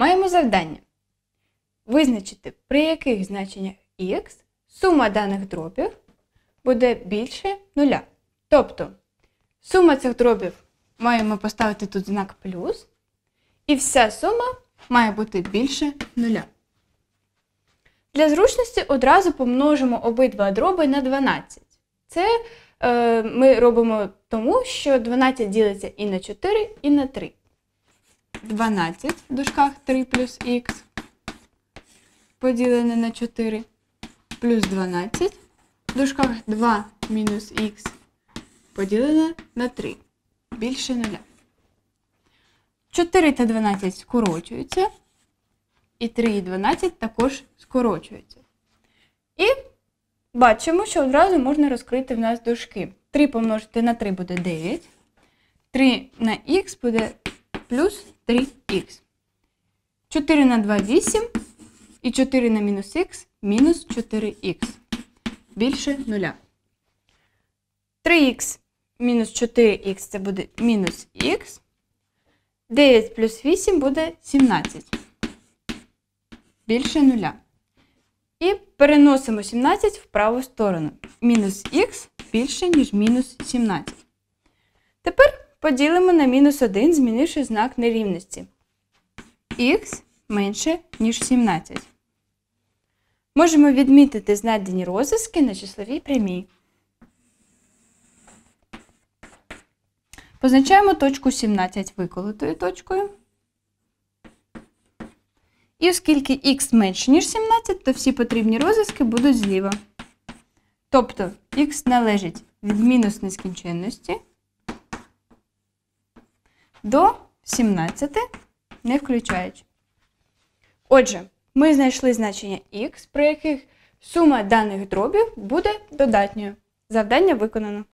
Маємо завдання визначити, при яких значеннях х сума даних дробів буде більше нуля. Тобто сума цих дробів маємо поставити тут знак плюс, і вся сума має бути більше нуля. Для зручності одразу помножимо обидва дроби на 12. Це е, ми робимо тому, що 12 ділиться і на 4, і на 3. 12 в дужках 3 плюс х поділене на 4 плюс 12 в дужках 2 мінус х поділене на 3 більше 0. 4 та 12 скорочуються. І 3 і 12 також скорочуються. І бачимо, що одразу можна розкрити в нас дужки. 3 помножити на 3 буде 9. 3 на х буде плюс 3х. 4 на 2 8. І 4 на мінус х мінус 4х. Більше 0. 3х мінус 4х це буде мінус х. 9 плюс 8 буде 17. Більше 0. І переносимо 17 в праву сторону. Мінус х більше, ніж мінус 17. Тепер поділимо на мінус 1, змінивши знак нерівності. Х менше, ніж 17. Можемо відмітити знайдені розіски на числовій прямій. Позначаємо точку 17 виколотою точкою. І оскільки х менше, ніж 17, то всі потрібні розіски будуть зліва. Тобто х належить від мінус нескінченності до 17, не включаючи. Отже, ми знайшли значення х, при яких сума даних дробів буде додатньою. Завдання виконано.